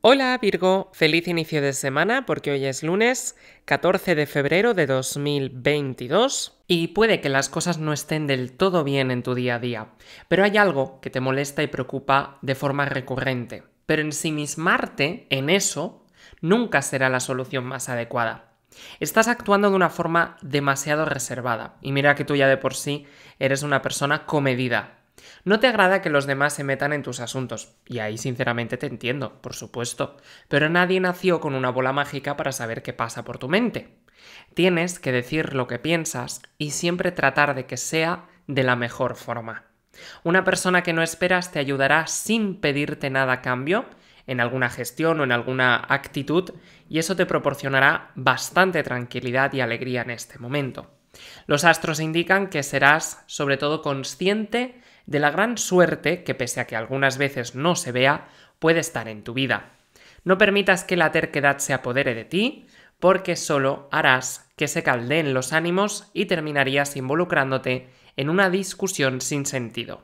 Hola Virgo, feliz inicio de semana porque hoy es lunes 14 de febrero de 2022 y puede que las cosas no estén del todo bien en tu día a día, pero hay algo que te molesta y preocupa de forma recurrente. Pero ensimismarte en eso nunca será la solución más adecuada. Estás actuando de una forma demasiado reservada. Y mira que tú ya de por sí eres una persona comedida. No te agrada que los demás se metan en tus asuntos, y ahí sinceramente te entiendo, por supuesto, pero nadie nació con una bola mágica para saber qué pasa por tu mente. Tienes que decir lo que piensas y siempre tratar de que sea de la mejor forma. Una persona que no esperas te ayudará sin pedirte nada a cambio en alguna gestión o en alguna actitud y eso te proporcionará bastante tranquilidad y alegría en este momento. Los astros indican que serás sobre todo consciente de la gran suerte que pese a que algunas veces no se vea, puede estar en tu vida. No permitas que la terquedad se apodere de ti, porque solo harás que se caldeen los ánimos y terminarías involucrándote en una discusión sin sentido.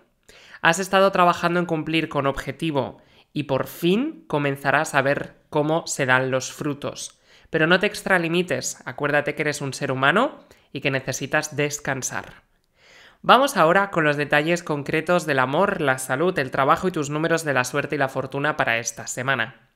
Has estado trabajando en cumplir con objetivo y por fin comenzarás a ver cómo se dan los frutos. Pero no te extralimites, acuérdate que eres un ser humano y que necesitas descansar. Vamos ahora con los detalles concretos del amor, la salud, el trabajo y tus números de la suerte y la fortuna para esta semana.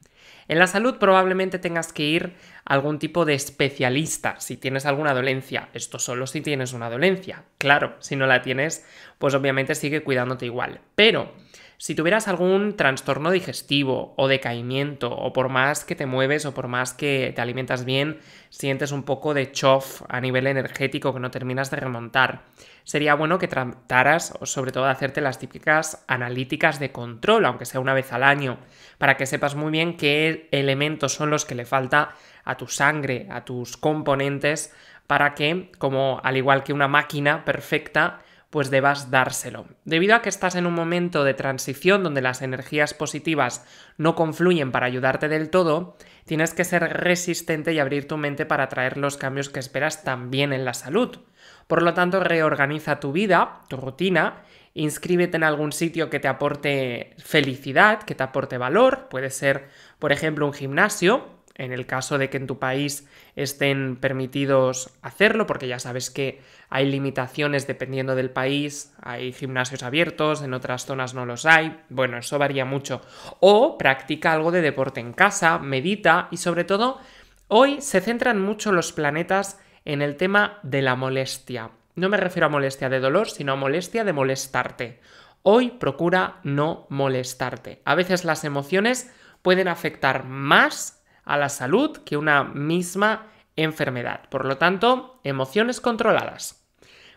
En la salud probablemente tengas que ir a algún tipo de especialista si tienes alguna dolencia. Esto solo si tienes una dolencia. Claro, si no la tienes, pues obviamente sigue cuidándote igual. Pero si tuvieras algún trastorno digestivo o decaimiento, o por más que te mueves o por más que te alimentas bien, sientes un poco de chof a nivel energético que no terminas de remontar, sería bueno que trataras o sobre todo hacerte las típicas analíticas de control, aunque sea una vez al año, para que sepas muy bien qué elementos son los que le falta a tu sangre, a tus componentes, para que, como al igual que una máquina perfecta, pues debas dárselo. Debido a que estás en un momento de transición donde las energías positivas no confluyen para ayudarte del todo, tienes que ser resistente y abrir tu mente para atraer los cambios que esperas también en la salud. Por lo tanto, reorganiza tu vida, tu rutina, inscríbete en algún sitio que te aporte felicidad, que te aporte valor, puede ser, por ejemplo, un gimnasio, en el caso de que en tu país estén permitidos hacerlo, porque ya sabes que hay limitaciones dependiendo del país, hay gimnasios abiertos, en otras zonas no los hay, bueno, eso varía mucho. O practica algo de deporte en casa, medita y sobre todo, hoy se centran mucho los planetas en el tema de la molestia. No me refiero a molestia de dolor, sino a molestia de molestarte. Hoy procura no molestarte. A veces las emociones pueden afectar más a la salud que una misma enfermedad. Por lo tanto, emociones controladas.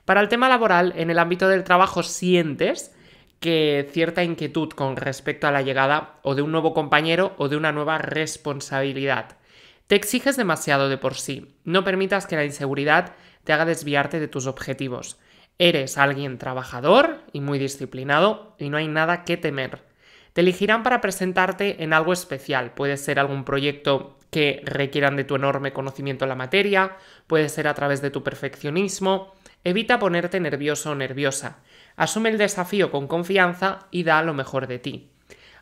Para el tema laboral, en el ámbito del trabajo sientes que cierta inquietud con respecto a la llegada o de un nuevo compañero o de una nueva responsabilidad. Te exiges demasiado de por sí. No permitas que la inseguridad te haga desviarte de tus objetivos. Eres alguien trabajador y muy disciplinado y no hay nada que temer. Te elegirán para presentarte en algo especial. Puede ser algún proyecto que requieran de tu enorme conocimiento en la materia, puede ser a través de tu perfeccionismo. Evita ponerte nervioso o nerviosa. Asume el desafío con confianza y da lo mejor de ti.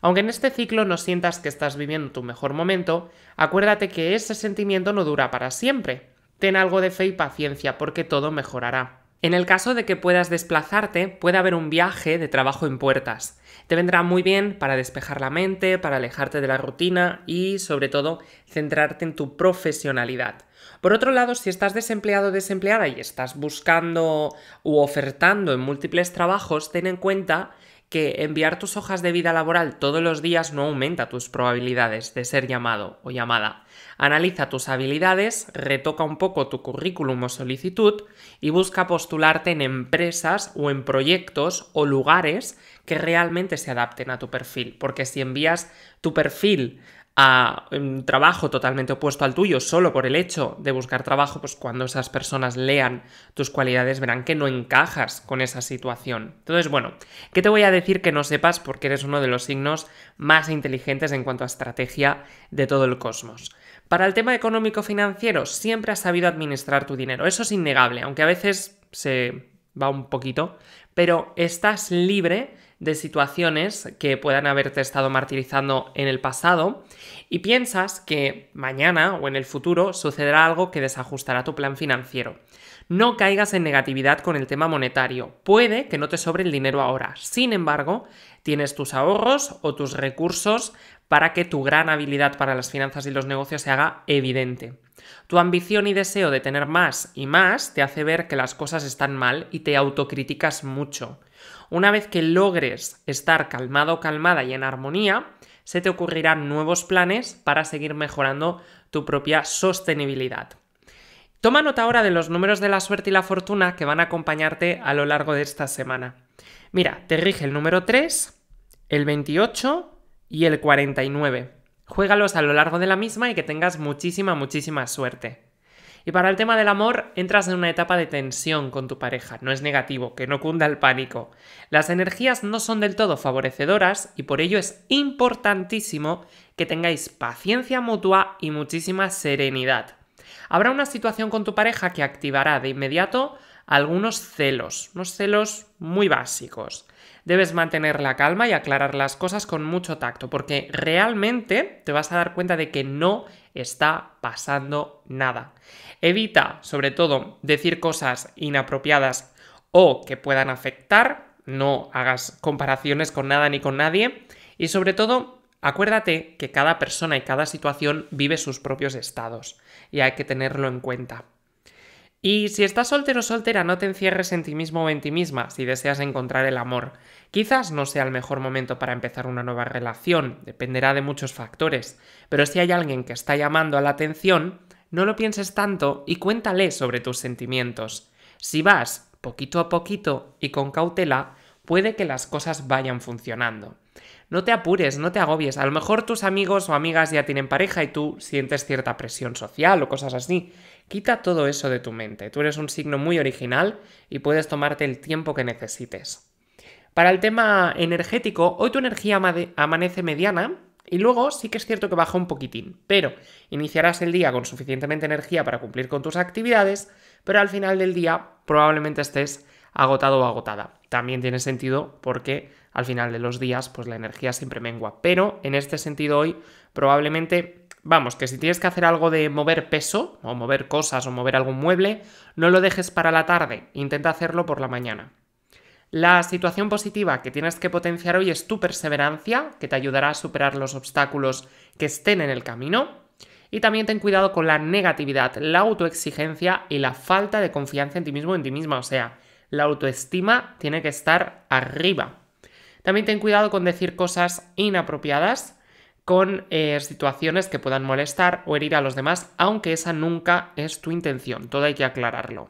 Aunque en este ciclo no sientas que estás viviendo tu mejor momento, acuérdate que ese sentimiento no dura para siempre. Ten algo de fe y paciencia porque todo mejorará. En el caso de que puedas desplazarte, puede haber un viaje de trabajo en puertas. Te vendrá muy bien para despejar la mente, para alejarte de la rutina y, sobre todo, centrarte en tu profesionalidad. Por otro lado, si estás desempleado o desempleada y estás buscando u ofertando en múltiples trabajos, ten en cuenta que enviar tus hojas de vida laboral todos los días no aumenta tus probabilidades de ser llamado o llamada. Analiza tus habilidades, retoca un poco tu currículum o solicitud y busca postularte en empresas o en proyectos o lugares que realmente se adapten a tu perfil, porque si envías tu perfil a un trabajo totalmente opuesto al tuyo solo por el hecho de buscar trabajo, pues cuando esas personas lean tus cualidades verán que no encajas con esa situación. Entonces, bueno, ¿qué te voy a decir que no sepas porque eres uno de los signos más inteligentes en cuanto a estrategia de todo el cosmos? Para el tema económico-financiero, siempre has sabido administrar tu dinero, eso es innegable, aunque a veces se va un poquito, pero estás libre de situaciones que puedan haberte estado martirizando en el pasado y piensas que mañana o en el futuro sucederá algo que desajustará tu plan financiero. No caigas en negatividad con el tema monetario. Puede que no te sobre el dinero ahora. Sin embargo, tienes tus ahorros o tus recursos para que tu gran habilidad para las finanzas y los negocios se haga evidente. Tu ambición y deseo de tener más y más te hace ver que las cosas están mal y te autocriticas mucho. Una vez que logres estar calmado, calmada y en armonía, se te ocurrirán nuevos planes para seguir mejorando tu propia sostenibilidad. Toma nota ahora de los números de la suerte y la fortuna que van a acompañarte a lo largo de esta semana. Mira, te rige el número 3, el 28 y el 49. Juégalos a lo largo de la misma y que tengas muchísima, muchísima suerte. Y para el tema del amor, entras en una etapa de tensión con tu pareja. No es negativo, que no cunda el pánico. Las energías no son del todo favorecedoras y por ello es importantísimo que tengáis paciencia mutua y muchísima serenidad. Habrá una situación con tu pareja que activará de inmediato algunos celos, unos celos muy básicos debes mantener la calma y aclarar las cosas con mucho tacto, porque realmente te vas a dar cuenta de que no está pasando nada. Evita, sobre todo, decir cosas inapropiadas o que puedan afectar, no hagas comparaciones con nada ni con nadie, y sobre todo, Acuérdate que cada persona y cada situación vive sus propios estados y hay que tenerlo en cuenta. Y si estás soltero o soltera, no te encierres en ti mismo o en ti misma si deseas encontrar el amor. Quizás no sea el mejor momento para empezar una nueva relación, dependerá de muchos factores, pero si hay alguien que está llamando a la atención, no lo pienses tanto y cuéntale sobre tus sentimientos. Si vas poquito a poquito y con cautela, puede que las cosas vayan funcionando. No te apures, no te agobies. A lo mejor tus amigos o amigas ya tienen pareja y tú sientes cierta presión social o cosas así. Quita todo eso de tu mente. Tú eres un signo muy original y puedes tomarte el tiempo que necesites. Para el tema energético, hoy tu energía amanece mediana, y luego sí que es cierto que baja un poquitín, pero iniciarás el día con suficientemente energía para cumplir con tus actividades, pero al final del día probablemente estés agotado o agotada. También tiene sentido porque al final de los días, pues la energía siempre mengua. Pero en este sentido hoy, probablemente, vamos, que si tienes que hacer algo de mover peso, o mover cosas, o mover algún mueble, no lo dejes para la tarde, intenta hacerlo por la mañana. La situación positiva que tienes que potenciar hoy es tu perseverancia, que te ayudará a superar los obstáculos que estén en el camino. Y también ten cuidado con la negatividad, la autoexigencia y la falta de confianza en ti mismo en ti misma. O sea, la autoestima tiene que estar arriba. También ten cuidado con decir cosas inapropiadas, con eh, situaciones que puedan molestar o herir a los demás, aunque esa nunca es tu intención, todo hay que aclararlo.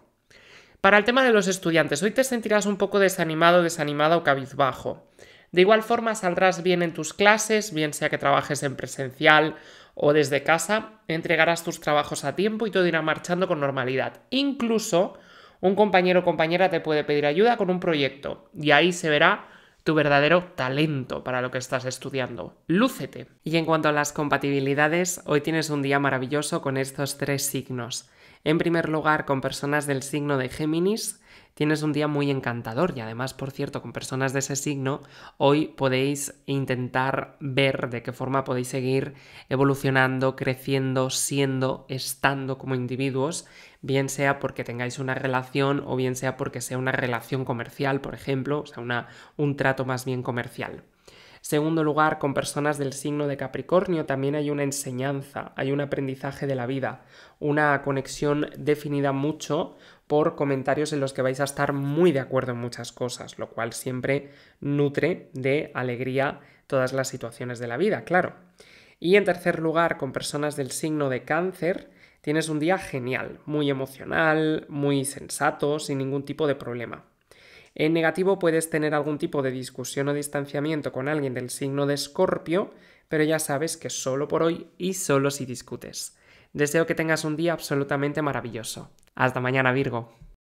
Para el tema de los estudiantes, hoy te sentirás un poco desanimado, desanimada o cabizbajo. De igual forma saldrás bien en tus clases, bien sea que trabajes en presencial o desde casa, entregarás tus trabajos a tiempo y todo irá marchando con normalidad. Incluso un compañero o compañera te puede pedir ayuda con un proyecto y ahí se verá tu verdadero talento para lo que estás estudiando. Lúcete. Y en cuanto a las compatibilidades, hoy tienes un día maravilloso con estos tres signos. En primer lugar, con personas del signo de Géminis, tienes un día muy encantador y además, por cierto, con personas de ese signo, hoy podéis intentar ver de qué forma podéis seguir evolucionando, creciendo, siendo, estando como individuos, bien sea porque tengáis una relación o bien sea porque sea una relación comercial, por ejemplo, o sea, un trato más bien comercial. Segundo lugar, con personas del signo de Capricornio también hay una enseñanza, hay un aprendizaje de la vida, una conexión definida mucho por comentarios en los que vais a estar muy de acuerdo en muchas cosas, lo cual siempre nutre de alegría todas las situaciones de la vida, claro. Y en tercer lugar, con personas del signo de cáncer, tienes un día genial, muy emocional, muy sensato, sin ningún tipo de problema. En negativo puedes tener algún tipo de discusión o distanciamiento con alguien del signo de Escorpio, pero ya sabes que solo por hoy y solo si discutes. Deseo que tengas un día absolutamente maravilloso. Hasta mañana Virgo.